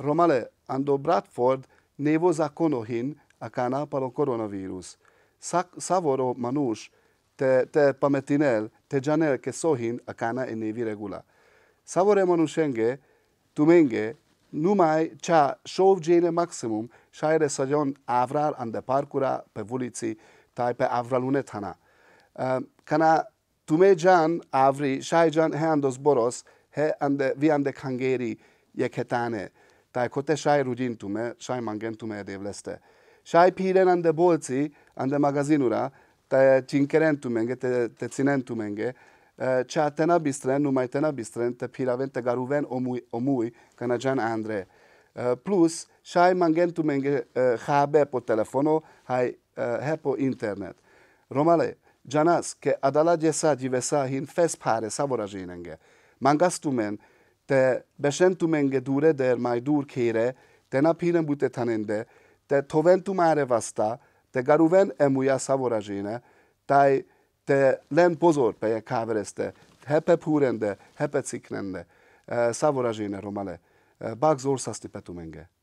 Romale, an do Bradford nevo zakono hin akana palo coronavirus. Sa, savoro manush te, te pametinel, te janel ke sohin akana e nevi regula. Savore manushenge, tumenge, numai cea șovgene maximum și ai resărion avral an de parcura pe vuliții tai pe avralunetana. hana. Uh, kana tume avri, și ai jan he an boros, he an de, vi an de kangeri, je ketane taj kote šaj rudintume, šaj mangentume je devleste. Šaj piren ande bolci, ande magazinura, te cincherentumenge, te, te cinentumenge, cea tena bistren, numai tena bistren, te piraven, te garuven omui, omui, canajan andre. Plus, șai mangentumenge habe po telefono, hai he po internet. Romale, janas, ke adala jesa jivesa hin fes pare savorajinenge. Mangastumen, te beşentumen gedure der maydur kere te na pinen bute tanende te toventum are vasta te garuven emuya savorajine tay te len pozor pe e kavreste hepe purende hepe ciknende eh, savorajine romale eh, bak zor sastipetumenge. petumenge